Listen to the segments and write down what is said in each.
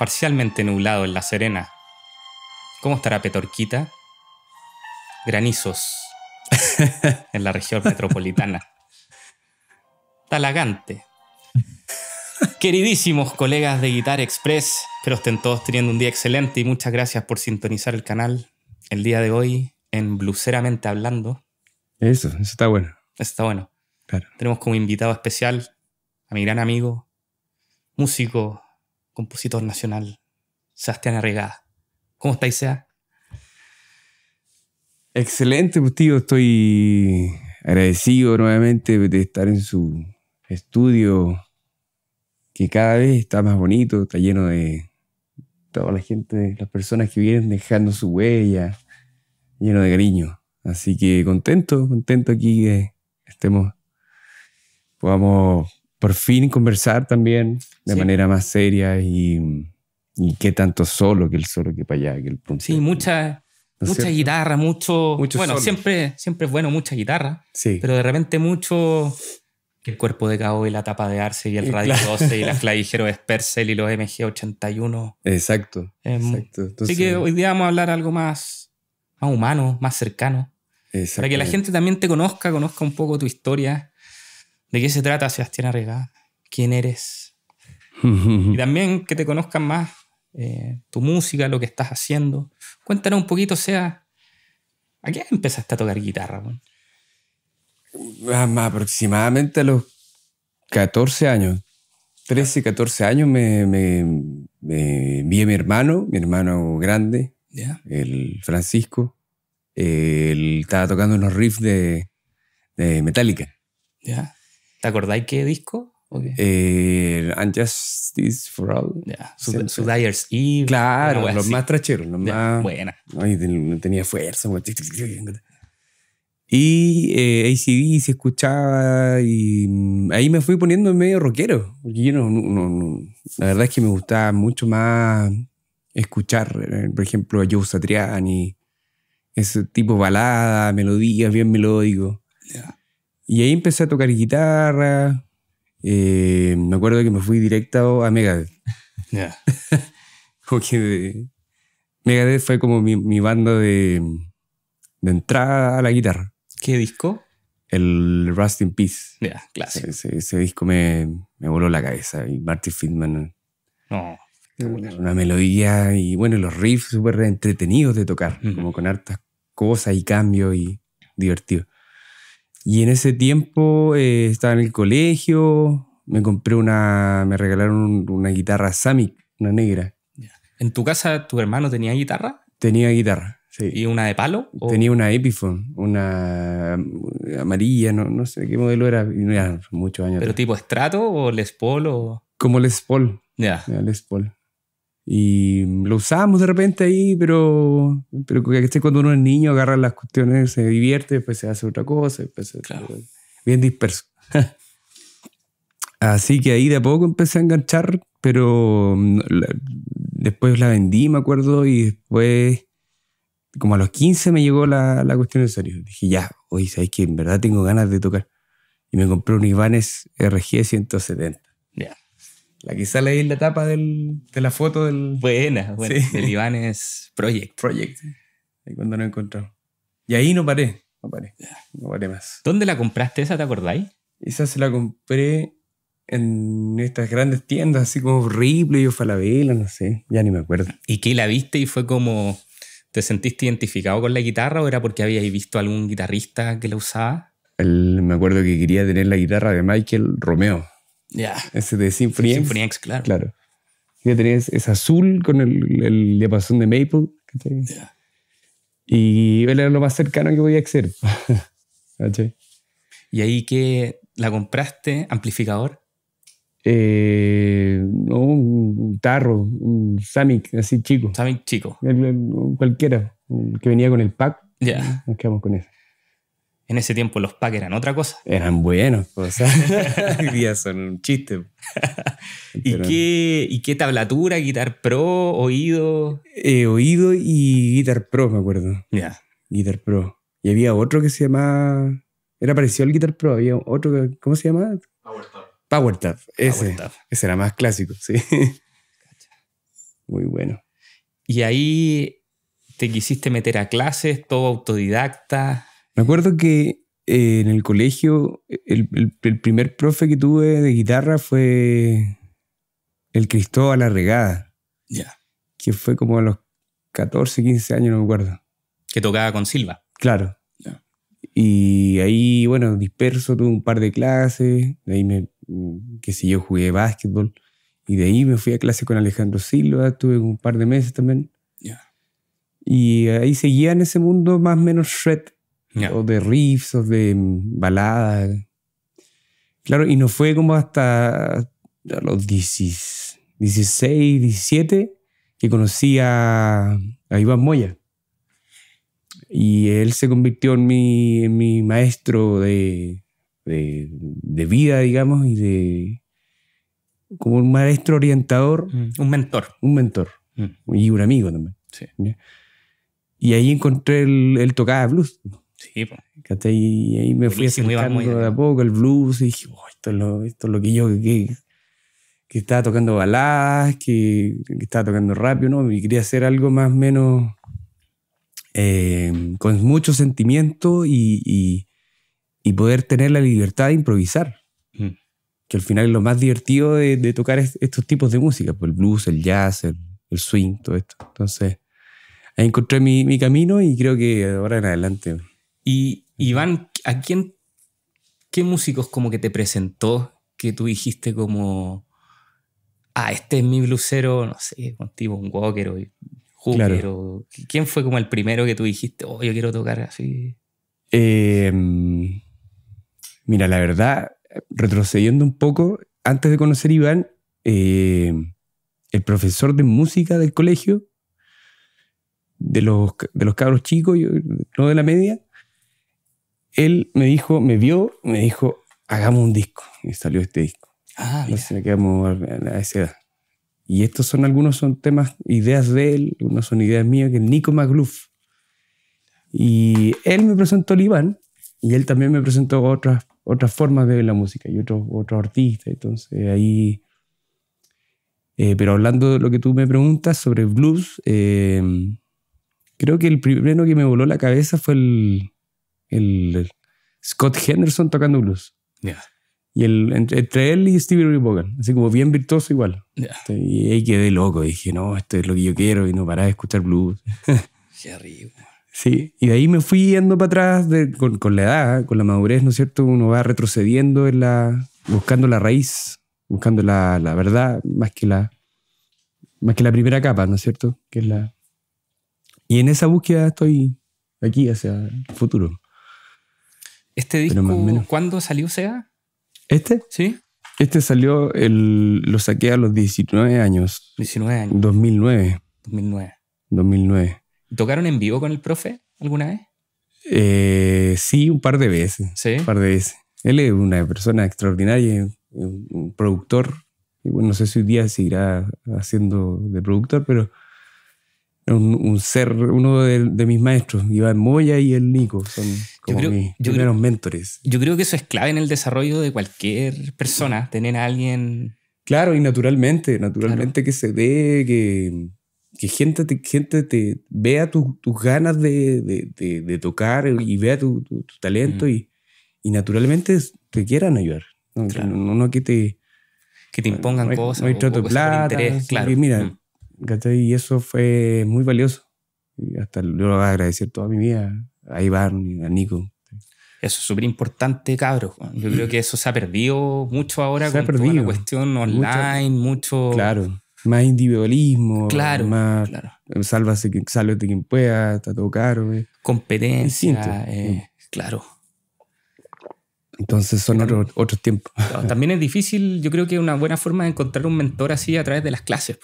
Parcialmente nublado en La Serena. ¿Cómo estará Petorquita? Granizos en la región metropolitana. Talagante. Queridísimos colegas de Guitar Express, espero estén todos teniendo un día excelente y muchas gracias por sintonizar el canal el día de hoy en Bluceramente Hablando. Eso, eso está bueno. Está bueno. Tenemos como invitado especial a mi gran amigo, músico, compositor nacional, Sebastián Arregada. ¿Cómo estáis, Sea? Excelente, pues, tío. Estoy agradecido nuevamente de estar en su estudio, que cada vez está más bonito, está lleno de toda la gente, las personas que vienen dejando su huella, lleno de cariño. Así que contento, contento aquí que estemos, podamos por fin conversar también de manera más seria y, y, qué tanto solo que el solo que para allá, que el punto. Sí, mucha, mucha guitarra, mucho, bueno, siempre siempre es bueno mucha guitarra, sí. pero de repente mucho que el cuerpo de cabo y la tapa de Arce y el eh, Radio 12 y la de Espercel y los MG81. Exacto. Em, exacto. así que hoy día vamos a hablar algo más, más humano, más cercano. Para que la gente también te conozca, conozca un poco tu historia ¿De qué se trata Sebastián Arrega? ¿Quién eres? y también que te conozcan más eh, tu música, lo que estás haciendo. Cuéntanos un poquito, o sea, ¿a qué empezaste a tocar guitarra? Ah, aproximadamente a los 14 años. 13, 14 años me, vi a mi hermano, mi hermano grande, el Francisco. Eh, él estaba tocando unos riffs de, Metallica. ¿Te acordáis qué disco? Okay. Eh, for All. Yeah. Su, Eve. Claro, los más tracheros, los más. Buena. Ay, tenía fuerza. Y eh, ACD se escuchaba y mm, ahí me fui poniendo medio rockero. Porque no, La verdad es que me gustaba mucho más escuchar, eh, por ejemplo, a Joe Satriani, ese tipo balada, melodías, bien melódico. Y ahí empecé a tocar guitarra. Eh, me acuerdo que me fui directo a Megadeth. ya Megadeth fue como mi, mi banda de, entrada a la guitarra. ¿Qué disco? El Rust in Peace. Ya, Ese, disco me, voló la cabeza. Y Marty Friedman. Eh, no. Una, melodía y bueno, los riffs súper entretenidos de tocar, como con hartas cosas y cambios y divertido. Y en ese tiempo eh, estaba en el colegio, me compré una, me regalaron una guitarra Samic, una negra. ¿En tu casa tu hermano tenía guitarra? Tenía guitarra, sí. ¿Y una de palo? Tenía una Epiphone, una eh, amarilla, no, no sé qué modelo era, no, muchos años. ¿Pero tipo estrato o Les Paul? O... Como Les Paul. Ya. Les Paul. Y lo usamos de repente ahí, pero, pero cuando uno es niño, agarra las cuestiones, se divierte, después se hace otra cosa, después bien disperso. Así que ahí de a poco empecé a enganchar, pero mm, después la vendí, me acuerdo, y después, como a los 15 me llegó la, la cuestión de serio. Dije, ya, hoy sabéis que en verdad tengo ganas de tocar. Y me compré un Ibanez RG 170. La que sale en la tapa de la foto del. Buena, el el Del Ivanes Project. Project. Ahí cuando no encontró. Y ahí no paré, no paré. No paré más. ¿Dónde la compraste esa, te acordáis? Esa se la compré en estas grandes tiendas, así como Ripley o Falabella, no sé. Ya ni me acuerdo. ¿Y qué la viste y fue como. ¿Te sentiste identificado con la guitarra o era porque habías visto algún guitarrista que la usaba? me acuerdo que quería tener la guitarra de Michael Romeo. Ese de Symphony, claro. Claro. Ya es, azul con el, el diapasón de Maple. Yeah. Y él era lo más cercano que podía hacer. ¿Y ahí que la compraste? ¿Amplificador? Eh, no, un tarro, un Samic, así chico. Samic chico. cualquiera, que venía con el pack. Ya. Nos quedamos con eso. En ese tiempo los packs eran otra cosa. Eran buenos, o sea, hoy día son un chiste. ¿Y, qué, ¿Y qué tablatura? ¿Guitar Pro? ¿Oído? Eh, oído y Guitar Pro, me acuerdo. Ya. Guitar Pro. Y había otro que se llamaba... Era parecido al Guitar Pro, había otro que... ¿Cómo se llamaba? Power Tap. Power ese. Ese era más clásico, sí. Muy bueno. Y ahí te quisiste meter a clases, todo autodidacta. Me acuerdo que eh, en el colegio el, primer profe que tuve de guitarra fue el Cristóbal Arregada. Ya. Que fue como a los 14, 15 años, no me acuerdo. Que tocaba con Silva. Claro. Y ahí, bueno, disperso, tuve un par de clases, de ahí me, qué sé yo, jugué básquetbol. Y de ahí me fui a clase con Alejandro Silva, tuve un par de meses también. Ya. Y ahí seguía en ese mundo más o menos shred o de riffs, o de baladas. Claro, y no fue como hasta los 16, 17 que conocí a, Iván Moya. Y él se convirtió en mi, maestro de, de, vida, digamos, y de. como un maestro orientador. Mm. Un mentor. Un mentor. Mm. Y un amigo también. Y ahí encontré, él de blues. Sí, pues. Y ahí me fui acercando de a poco el blues y dije, oh, esto, es lo, esto lo que yo que, que estaba tocando baladas, que, que, estaba tocando rápido, ¿no? Y quería hacer algo más o menos eh, con mucho sentimiento y, poder tener la libertad de improvisar. Mm. Que al final es lo más divertido de, tocar estos tipos de música, pues el blues, el jazz, el, swing, todo esto. Entonces, ahí encontré mi, mi, camino y creo que ahora en adelante y Iván, ¿a quién, qué músicos como que te presentó que tú dijiste como, ah, este es mi blusero, no sé, contigo, un Walker o Hooker? O, ¿Quién fue como el primero que tú dijiste, oh, yo quiero tocar así? Em, mira, la verdad, retrocediendo un poco, antes de conocer a Iván, em, el profesor de música del colegio, de los, de los cabros chicos, no de la media, él me dijo, me vio, me dijo, hagamos un disco. Y salió este disco. Ah, y quedamos a, esa edad. Y estos son algunos son temas, ideas de él, algunos son ideas mías, que es Nico Magluf. Y él me presentó a Iván y él también me presentó otras, otras formas de la música y otros artistas. Entonces ahí... Eh, pero hablando de lo que tú me preguntas sobre blues, eh, creo que el primero que me voló la cabeza fue el, el, Scott Henderson tocando blues. Y el, entre, él y Stevie Ray Vaughan, así como bien virtuoso igual. Este, y ahí quedé loco, dije, no, esto es lo que yo quiero y no para de escuchar blues. Qué arriba. Sí, y de ahí me fui yendo para atrás con, con, la edad, con la madurez, ¿no es cierto? Uno va retrocediendo en la, buscando la raíz, buscando la, la verdad más que la, más que la primera capa, ¿no es cierto? Que es la... Y en esa búsqueda estoy aquí hacia el futuro. ¿Este disco cuándo salió sea? ¿Este? Sí. Este salió, el, lo saqué a los 19 años. 19 años. 2009. 2009. 2009. ¿Tocaron en vivo con el profe alguna vez? Eh, sí, un par de veces. Sí. Un par de veces. Él es una persona extraordinaria, un productor. Y bueno, no sé si un día seguirá haciendo de productor, pero un, ser, uno de, mis maestros, Iván Moya y el Nico, son como mis primeros mentores. Yo creo que eso es clave en el desarrollo de cualquier persona, tener a alguien. Claro, y naturalmente, naturalmente que se dé, que, gente gente te vea tus ganas de, de, tocar y vea tu, talento mm. y, naturalmente te quieran ayudar. No, no, que te... Que te impongan cosas. No hay trato plata. Interés, claro. Mira, mm. Y eso fue muy valioso. Y hasta yo lo voy a agradecer toda mi vida a Iván, a Nico. Eso es súper importante, cabros. Yo creo que eso se ha perdido mucho ahora con la cuestión online, mucho, Claro, más individualismo. Claro, más claro. quien pueda, está todo caro. Eh. Competencia, eh, claro. Entonces son otros otro tiempos. También es difícil, yo creo que una buena forma de encontrar un mentor así a través de las clases.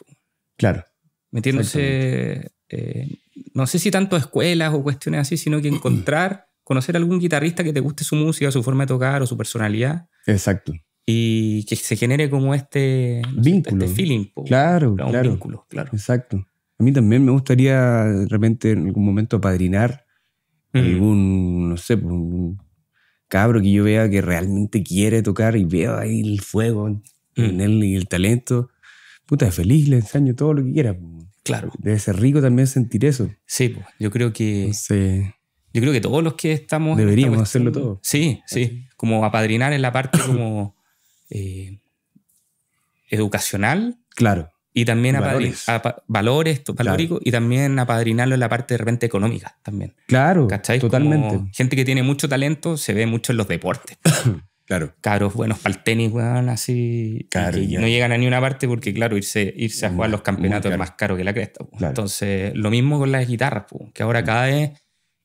Claro. Metiéndose, eh, no sé si tanto escuelas o cuestiones así, sino que encontrar, conocer algún guitarrista que te guste su música, su forma de tocar o su personalidad. Exacto. Y que se genere como este vínculo. Este feeling. Claro, un claro. Vínculo, claro. Exacto. A mí también me gustaría de repente en algún momento padrinar mm. algún, no sé, un cabro que yo vea que realmente quiere tocar y veo ahí el fuego mm. en él y el talento puta, feliz, le enseño todo lo que quiera. Claro. Debe ser rico también sentir eso. Sí, pues, yo creo que. yo creo que todos los que estamos. Deberíamos hacerlo todo. Sí, sí. Como apadrinar en la parte como. Eh, educacional. Claro. Y también valores, valores y también apadrinarlo en la parte de repente económica también. Claro. ¿Cacháis? Totalmente. gente que tiene mucho talento se ve mucho en los deportes. Claro. buenos para el tenis, weón, así. no llegan a ni una parte porque, claro, irse, irse a jugar los campeonatos es más caro que la cresta. Entonces, lo mismo con las guitarras, que ahora mm. cada vez,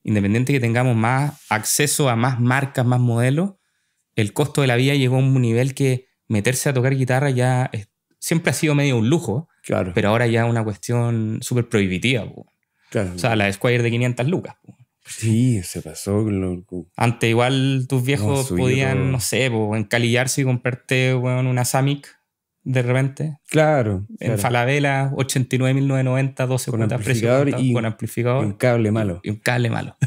independiente que tengamos más acceso a más marcas, más modelos, el costo de la vida llegó a un nivel que meterse a tocar guitarra ya siempre ha sido medio un lujo, claro. pero ahora ya es una cuestión súper prohibitiva. Claro. O sea, la Squire de 500 lucas. Sí, se pasó. Ante igual tus viejos podían, no sé, encalillarse y comprarte bueno, una Samic de repente. Claro. En claro. Falabella, 89.990, 12 con amplificador y, con amplificador. Y un cable malo. Y un cable malo.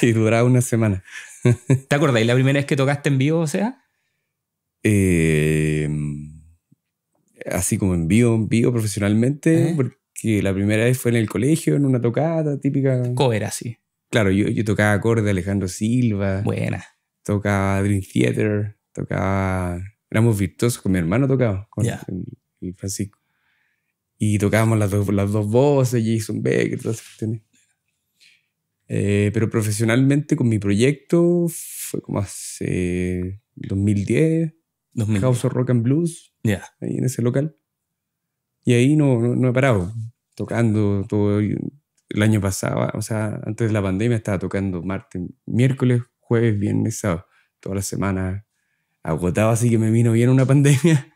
y duraba una semana. ¿Te ¿Y la primera vez que tocaste en vivo, o sea? Eh, así como en vivo, en vivo profesionalmente, ¿Eh? que la primera vez fue en el colegio, en una tocada típica. Cover así. Claro, yo, yo tocaba acorde Alejandro Silva. Buena. Tocaba Dream Theater, tocaba... Éramos virtuosos, con mi hermano tocaba, con Francisco. Y tocábamos las, las dos voces, Jason Becker, todas Eh, pero profesionalmente con mi proyecto fue como hace 2010, 2010. House of Rock and Blues, ya ahí en ese local. Y ahí no, no, he parado, tocando todo el año pasado, o sea, antes de la pandemia estaba tocando martes, miércoles, jueves, viernes, sábado, Toda la semana agotado, así que me vino bien una pandemia,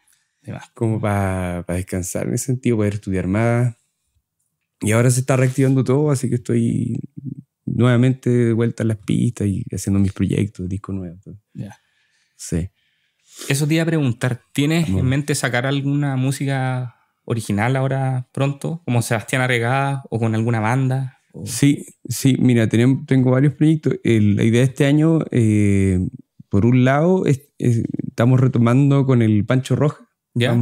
como para descansar en ese sentido, poder estudiar más. Y ahora se está reactivando todo, así que estoy nuevamente de vuelta a las pistas y haciendo mis proyectos, disco nuevo. Eso te iba a preguntar, ¿tienes en mente sacar alguna música original ahora pronto, como Sebastián Arregada o con alguna banda? Sí, sí, mira, tengo varios proyectos. la idea de este año, eh, por un lado, estamos retomando con el Pancho Roja. ¿Ya?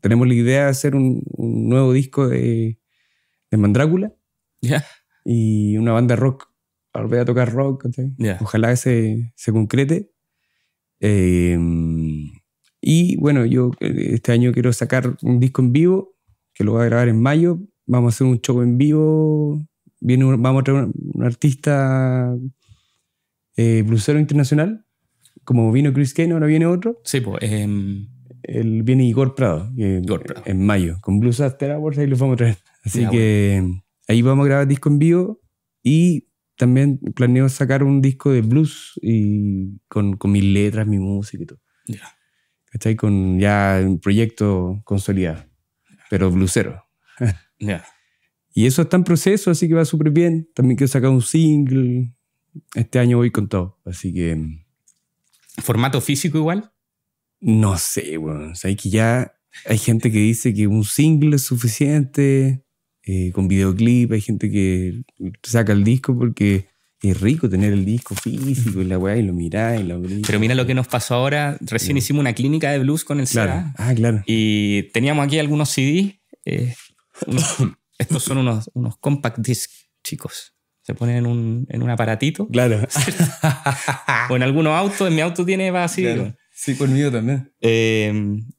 tenemos la idea de hacer un, nuevo disco de, de Mandrácula ¿Ya? y una banda rock, a volver a tocar rock. Ojalá que se, se concrete. Eh, y bueno, yo eh, este año quiero sacar un disco en vivo, que lo voy a grabar en mayo. Vamos a hacer un show en vivo. Viene vamos a traer un, artista eh, bluesero internacional. Como vino Chris Kane, ahora viene otro. Sí, pues. el, viene Igor Prado, en mayo, con Blues After Hours, ahí lo vamos a traer. Así que ahí vamos a grabar disco en vivo y también planeo sacar un disco de blues y con, con mis letras, mi música y todo. Ya ahí Con ya un proyecto consolidado, pero blusero. Y eso está en proceso, así que va súper bien. También quiero sacar un single. Este año voy con todo, así que... Mm. ¿Formato físico igual? No sé, bueno, o que ya hay gente que dice que un single es suficiente, eh, con videoclip, hay gente que saca el disco porque es rico tener el disco físico y la weá y lo mirás y lo Pero mira lo que nos pasó ahora. Recién hicimos una clínica de blues con el claro. Ah, claro. Y teníamos aquí algunos CDs. Eh, estos son unos, compact disc, chicos. Se ponen en un, en un aparatito. Claro. o en algunos autos. En mi auto tiene vacío. Sí, conmigo también. Eh,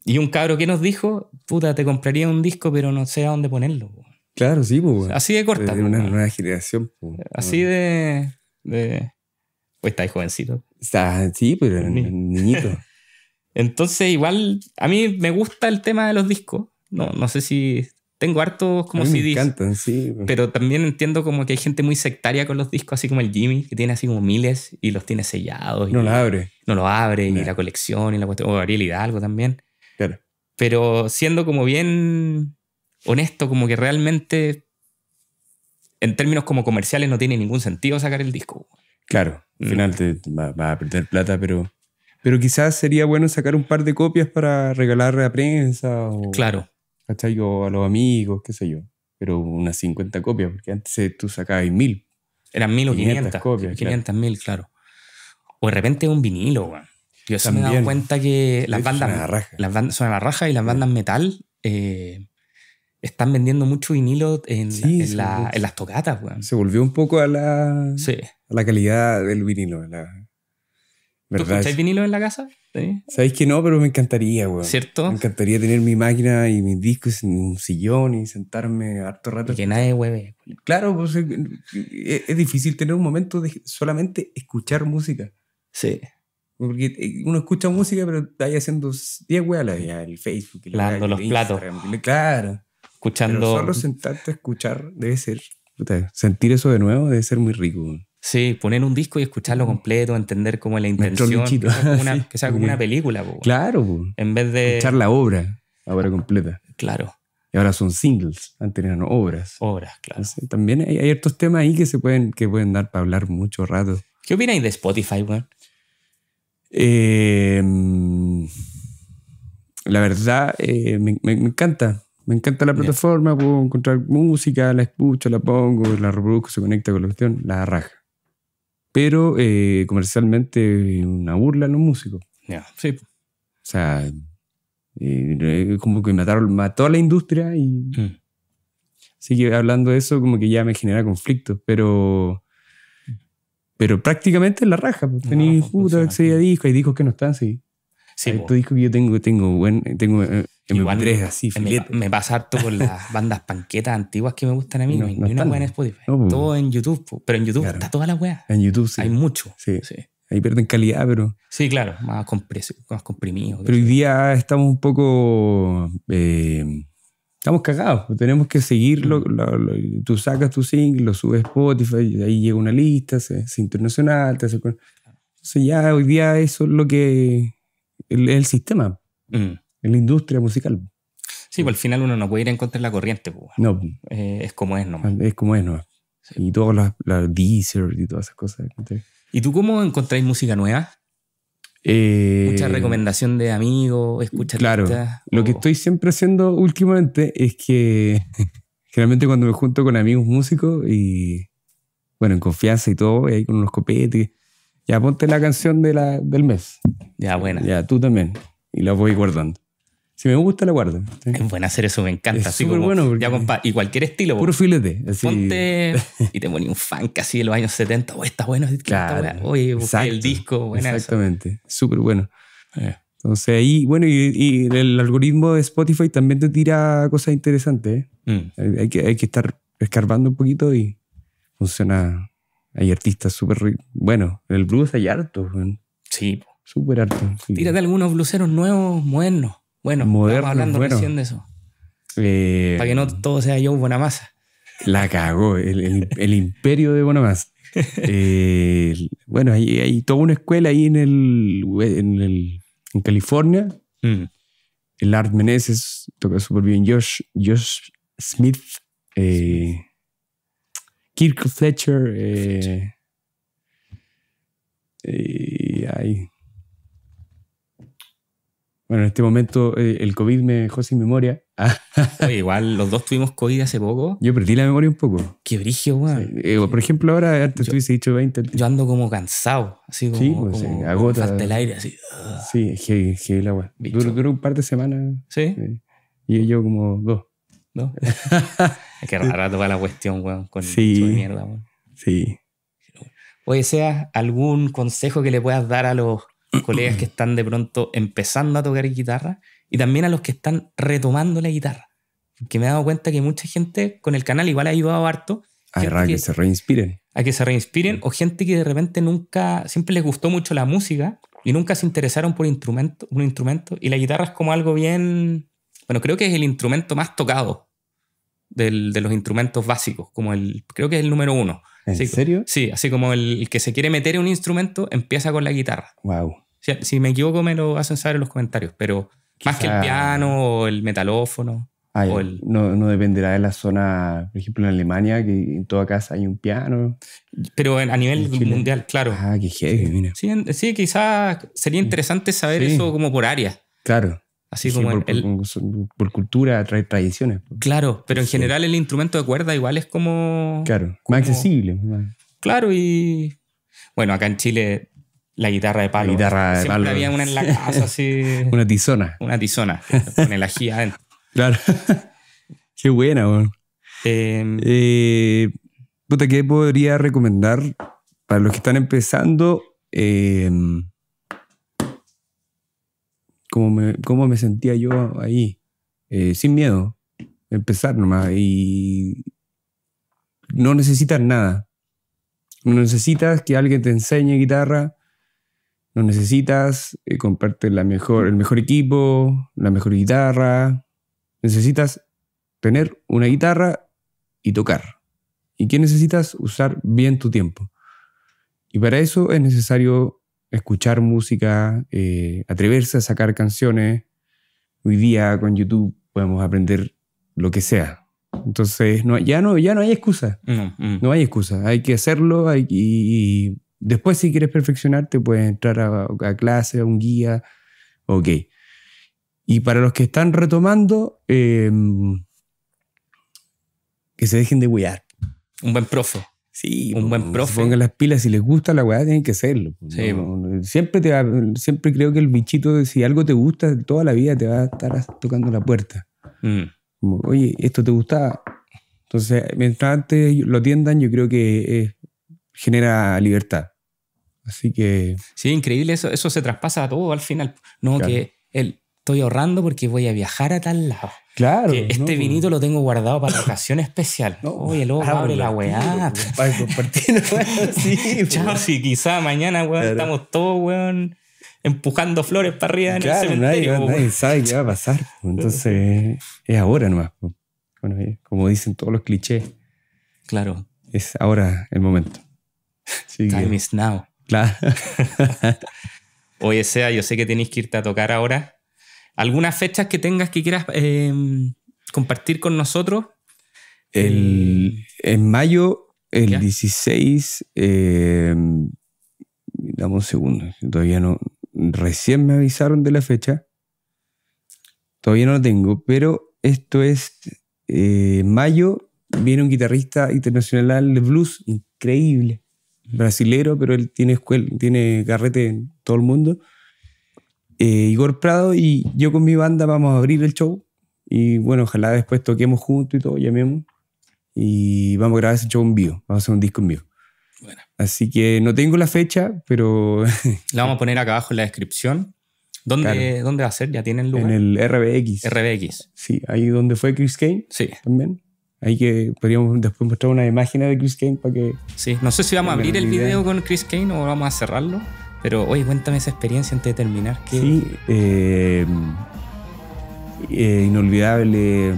y un cabro que nos dijo, puta, te compraría un disco, pero no sé a dónde ponerlo. Claro, sí, pues. Así de corta. Pues, una pues, Así de, Pues estáis jovencito. sí, pero niñito. Entonces, igual, a mí me gusta el tema de los discos. No, sé si tengo hartos como CDs. Me encantan, sí. Pero también entiendo como que hay gente muy sectaria con los discos, así como el Jimmy, que tiene así como miles y los tiene sellados. Y no lo abre. No lo abre, y la colección, y la cuestión. O Ariel Hidalgo también. Claro. Pero siendo como bien honesto, como que realmente en términos como comerciales no tiene ningún sentido sacar el disco. Claro, al final te va a perder plata, pero, pero quizás sería bueno sacar un par de copias para regalar a prensa claro. hasta yo a los amigos, qué sé yo. Pero unas 50 copias, porque antes eh, tú sacabas mil. Eran mil o 500, mil, claro. O de repente un vinilo, güey. Yo me he dado cuenta que las bandas, las bandas son a la raja y las bandas metal eh, están vendiendo mucho vinilo en, las tocatas, weón. Se volvió un poco a la, calidad del vinilo. La, ¿Tú escucháis vinilo en la casa? Sabéis que no, pero me encantaría, weón. ¿Cierto? Me encantaría tener mi máquina y mis discos en un sillón y sentarme harto rato. que nadie hueve. Claro, pues, eh, eh, es, difícil tener un momento de solamente escuchar música. Sí. Porque eh, uno escucha música, pero está ahí haciendo 10 weas a el Facebook. El los platos. Claro. Escuchando. Pero solo sentarte a escuchar debe ser. Sentir eso de nuevo debe ser muy rico. Sí, poner un disco y escucharlo completo, entender cómo es la intención. Que sea como una, sea como una película. Claro. En vez de. Escuchar la obra, la obra completa. Claro. Y ahora son singles, antes eran obras. Obras, claro. también hay, hay, ciertos temas ahí que se pueden, que pueden dar para hablar mucho rato. ¿Qué opináis de Spotify, weón? Eh, la verdad, eh, me, encanta. Me encanta la plataforma, puedo encontrar música, la escucho, la pongo, la reproduzco, se conecta con la cuestión, la raja. Pero eh, comercialmente una burla en un músico. Sí. O sea, eh, eh, como que mataron, mató a la industria y... Mm. Así que hablando de eso, como que ya me genera conflictos, pero... Pero prácticamente la raja. Tenéis puta, accedí a discos, hay discos que no están, sí. Sí, Estos discos que yo tengo, tengo, buen, tengo mp así, Me, me pasa harto con las bandas panquetas antiguas que me gustan a mí. No, una wea en Spotify. Pues. todo en YouTube. Pero en YouTube está toda la wea. En YouTube sí. Hay mucho. Sí. Ahí pierden calidad, pero. Sí, claro, más, compres, más comprimido. Pero hoy día estamos un poco. Eh, estamos cagados. Pues tenemos que seguirlo. Mm. tú sacas tu single, lo subes a Spotify, ahí llega una lista, se, internacional, te hace. Entonces ya hoy día eso es lo que. el, el sistema. Mm en la industria musical. Sí, pues al final uno no puede ir a encontrar la corriente. Pues, no. Eh, es como es no. Ah, es como es no. Y todas las, Deezer y todas esas cosas. ¿Y tú cómo encontráis música nueva? Eh, Mucha recomendación de amigos, escucha Claro, lo que estoy siempre haciendo últimamente es que generalmente cuando me junto con amigos músicos y bueno, en confianza y todo, y ahí con unos copetes, ya ponte la canción de la, del mes. Ya, buena. Ya, tú también. Y la voy guardando. Si me gusta, la guardo. Es bueno hacer eso, me encanta. Es bueno y cualquier estilo. Puro filete. Ponte y te ponía un fan casi de los años 70. O está bueno. Oye, el disco. exactamente. Súper bueno. Eh, entonces ahí, bueno, y, el algoritmo de Spotify también te tira cosas interesantes. ¿eh? Mm. Hay, que, hay que estar escarbando un poquito y funciona. Hay artistas súper... Bueno, el blues hay harto. Sí. Súper harto. Tírate algunos bluseros nuevos, modernos. Bueno, moderno, hablando recién de eso. Eh, Para que no todo sea Joe masa. La cagó, el, imperio de Bonamasa. Eh, bueno, hay, hay, toda una escuela ahí en el en, California. Mm. El Art Meneses toca súper bien. Josh, Josh Smith, eh, Kirk Fletcher. Fletcher. ahí. Bueno, en este momento eh, el COVID me dejó sin memoria. igual los dos tuvimos COVID hace poco. Yo perdí la memoria un poco. Qué brillo, weón. Eh, por ejemplo, ahora antes yo, dicho 20. Yo ando como cansado, así pues, como. Sí, pues, como, el aire, así. Sí, es que la weón. Duró, un par de semanas. Sí. y yo como dos. ¿No? es que rara toda la cuestión, weón, con sí, mierda, weón. Sí. Oye, sea algún consejo que le puedas dar a los colegas que están de pronto empezando a tocar guitarra y también a los que están retomando la guitarra. que me he dado cuenta que mucha gente con el canal igual ha ayudado harto. A, que, se reinspiren. A que se reinspiren o gente que de repente nunca, siempre les gustó mucho la música y nunca se interesaron por instrumento, un instrumento. Y la guitarra es como algo bien, bueno, creo que es el instrumento más tocado del, de los instrumentos básicos, como el, creo que es el número uno. ¿En serio? Sí, así como el, el, que se quiere meter en un instrumento empieza con la guitarra. Wow. Si, me equivoco, me lo hacen saber en los comentarios, pero más que el piano o el metalófono. Ah, no, no, dependerá de la zona, por ejemplo, en Alemania, que en toda casa hay un piano. Pero a nivel mundial, claro. Ah, qué Sí, sí quizás sería mm. interesante saber eso como por área. Claro. Así como por, cultura, traer tradiciones. Pues. Claro, pero en general el instrumento de cuerda igual es como... Claro, más accesible. Claro, y bueno, acá en Chile la guitarra de palo. guitarra de Siempre había una en la casa así. una tizona. Una tizona, con el ají adentro. Claro. Qué buena, weón. Em, eh, ¿qué podría recomendar para los que están empezando? Em, ¿cómo, me, ¿Cómo me sentía yo ahí? Eh, sin miedo. Empezar nomás. Y no necesitas nada. No necesitas que alguien te enseñe guitarra no necesitas, eh, la mejor, el mejor equipo, la mejor guitarra. Necesitas tener una guitarra y tocar. ¿Y qué necesitas? Usar bien tu tiempo. Y para eso es necesario escuchar música, eh, atreverse a sacar canciones. Hoy día con YouTube podemos aprender lo que sea. Entonces no, ya, no, ya no hay excusa. Mm, mm. No hay excusa. Hay que hacerlo y Después, si quieres perfeccionarte, puedes entrar a, clase, a un guía. Ok. Y para los que están retomando, em, que se dejen de cuidar Un buen profe. Sí, un buen profe. Pongan las pilas, si les gusta la weá, tienen que hacerlo. siempre, te siempre creo que el bichito, si algo te gusta, toda la vida te va a estar tocando la puerta. Mm. Oye, esto te gustaba. Entonces, mientras antes lo atiendan, yo creo que eh, genera libertad. Así que... Sí, increíble, eso, eso se traspasa a todo al final. No, que el, estoy ahorrando porque voy a viajar a tal lado. Claro. este pues. vinito lo tengo guardado para ocasión especial. Oye, luego ah, abre la weá. Para pues. pues. compartir, sí, Chao, si quizá mañana, weón, estamos todos, weón, empujando flores para arriba en el cementerio. Nadie, sabe qué va a pasar. Entonces, es ahora nomás. Eh, como dicen todos los clichés. Claro. Es ahora el momento. Time is now. Oye, sea, yo sé que tenéis que irte a tocar ahora. ¿Algunas fechas que tengas que quieras em, compartir con nosotros? en mayo, el 16, eh, em, dame un segundo, todavía no, recién me avisaron de la fecha, todavía no la tengo, pero esto es eh, mayo, viene un guitarrista internacional de blues, increíble, brasilero, pero él tiene escuela, tiene carrete en todo el mundo. Eh, Igor Prado y yo con mi banda vamos a abrir el show. Y bueno, ojalá después toquemos juntos y todo, llamemos. Y vamos a grabar ese show en vivo. Vamos a hacer un disco en vivo. Bueno. Así que no tengo la fecha, pero. la vamos a poner acá abajo en la descripción. ¿Dónde, ¿Dónde va a ser? ¿Ya tienen lugar? En el RBX. RBX. Sí, ahí donde fue Chris Kane. Sí. También. Ahí que podríamos después mostrar una imagen de Chris Kane para que. Sí, no sé si vamos a abrir el video con Chris Kane o vamos a cerrarlo. Pero oye, cuéntame esa experiencia antes de terminar. Sí, eh, eh, inolvidable.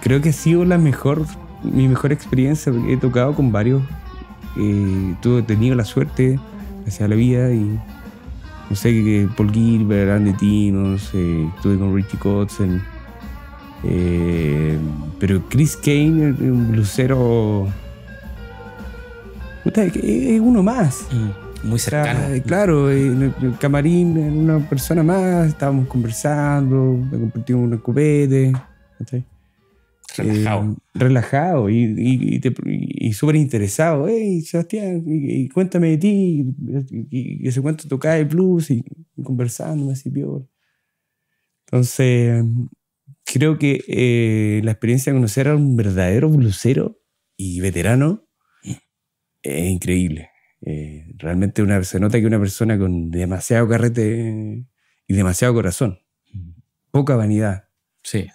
Creo que ha sido la mejor, mi mejor experiencia. porque He tocado con varios. Eh, tuve, tenido la suerte, hacia la vida y no sé, qué, Paul Gilbert, Andy Tinos, eh, estuve con Richie Kotzen, eh, pero Chris Kane es un blusero. Es uno más. Mm, muy cercano. claro, en eh, el camarín, eh, una persona más, estábamos conversando, compartimos un una Relajado. relajado y, súper interesado. Hey, Sebastián, y, cuéntame de ti, y se cuánto tocaba el blues, y, conversando, así peor Entonces, creo que eh, la experiencia de conocer a un verdadero blusero y veterano es increíble. Eh, realmente una, se nota que una persona con demasiado carrete y demasiado corazón. Poca vanidad. Sí.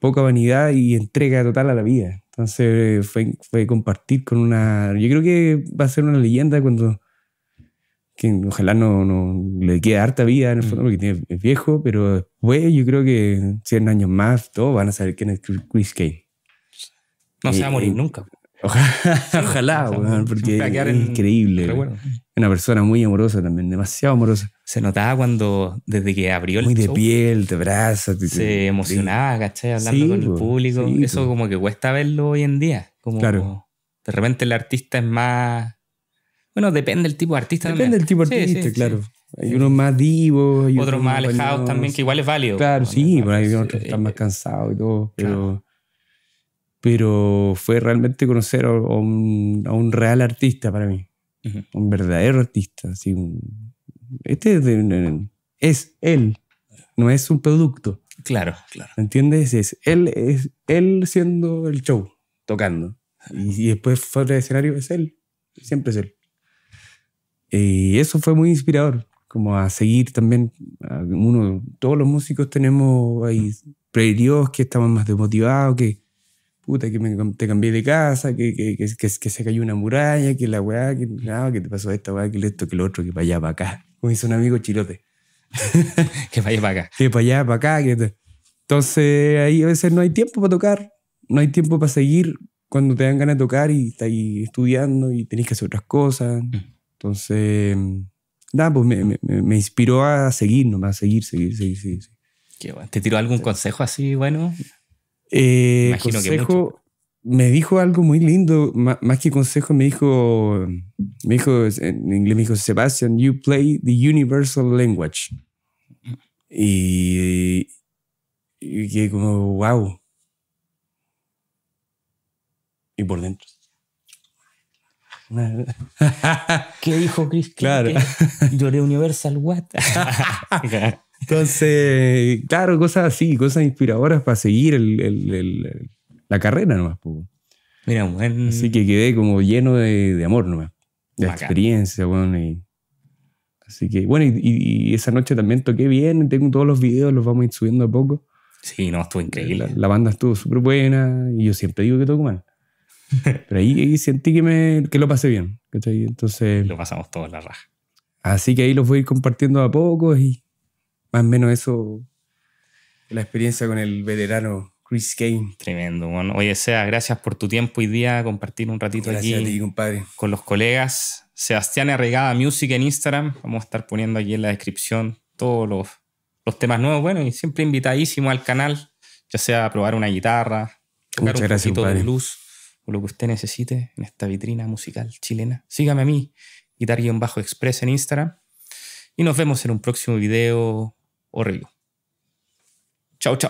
Poca vanidad y entrega total a la vida. Entonces fue compartir con una... Yo creo que va a ser una leyenda cuando que ojalá no, le quede harta vida en el mm. fondo, porque tiene, es viejo, pero güey yo creo que 100 años más todos van a saber quién es Chris Kane. No se va a morir nunca. Ojalá, porque es increíble. Una persona muy amorosa también, demasiado amorosa. Se notaba cuando, desde que abrió el Muy de piel, de brazos. se emocionaba, ¿cachai? Hablando con el público. Eso como que cuesta verlo hoy en día. claro. De repente el artista es más bueno, depende del tipo de artista depende del tipo de artista, claro. Hay unos más divos, otros más alejados también, que igual es válido. Claro, sí, pero hay otros que están más eh, cansados y todo, pero... pero fue realmente conocer a un, real artista para mí, un verdadero artista. Así este es, él, no es un producto. Claro, claro. ¿Entiendes? Es él, es él siendo el show, tocando. Y, después fuera del escenario es él, siempre es él. Y eso fue muy inspirador, como a seguir también. todos los músicos tenemos ahí predios que estamos más desmotivados, que puta, que te cambié de casa, que, que, se cayó una muralla, que la weá, que nada, que te pasó esta weá, que esto, que lo otro, que para para acá. Como dice un amigo chilote. que vaya allá, para acá. Que para allá, para acá. Entonces ahí a veces no hay tiempo para tocar, no hay tiempo para seguir cuando te dan ganas de tocar y estás ahí estudiando y tenés que hacer otras cosas. Mm. Entonces, nada, pues me, inspiró a seguir, no a seguir, seguir, seguir, seguir. ¿Te tiró algún consejo así bueno? Eh, consejo, me dijo algo muy lindo, más que consejo, me dijo, me dijo, en inglés me dijo, Sebastian, you play the universal language. Y, y, y como, wow. Y por dentro. ¿Qué dijo Chris? Claro. Lloré Universal, what? Entonces, claro, cosas así, cosas inspiradoras para seguir la carrera nomás. Mira, Así que quedé como lleno de, amor nomás, de experiencia, bueno, y, Así que, bueno, y, esa noche también toqué bien, tengo todos los videos, los vamos a ir subiendo a poco. Sí, no, estuvo increíble. La, la banda estuvo súper buena y yo siempre digo que toco mal. Pero ahí, sentí que, me, que lo pasé bien. Entonces, lo pasamos todos la raja. Así que ahí los voy compartiendo a poco y más o menos eso, la experiencia con el veterano Chris Kane. Tremendo, bueno. Oye, Sea, gracias por tu tiempo y día, compartir un ratito aquí con los colegas. Sebastián Arregada Music en Instagram. Vamos a estar poniendo aquí en la descripción todos los, temas nuevos. Bueno, y siempre invitadísimo al canal, ya sea a probar una guitarra, tocar un gracias, de luz lo que usted necesite en esta vitrina musical chilena. Sígame a mí, Bajo express en Instagram. Y nos vemos en un próximo video o review. Chao, chao.